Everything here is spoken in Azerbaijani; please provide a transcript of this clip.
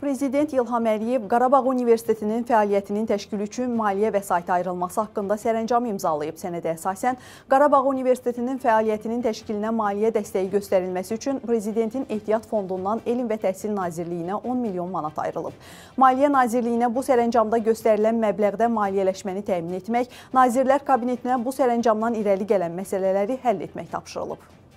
Prezident İlham Əliyev Qarabağ Universitetinin fəaliyyətinin təşkili üçün maliyyə vəsait ayrılması haqqında sərəncam imzalayıb. Sənədə əsasən Qarabağ Universitetinin fəaliyyətinin təşkilinə maliyyə dəstəyi göstərilməsi üçün Prezidentin Ehtiyat Fondundan Elm və Təhsil Nazirliyinə 10 milyon manat ayrılıb. Maliyyə Nazirliyinə bu sərəncamda göstərilən məbləğdə maliyyələşməni təmin etmək, Nazirlər Kabinetinə bu sərəncamdan irəli gələn məsələləri həll etmək tapşırılıb.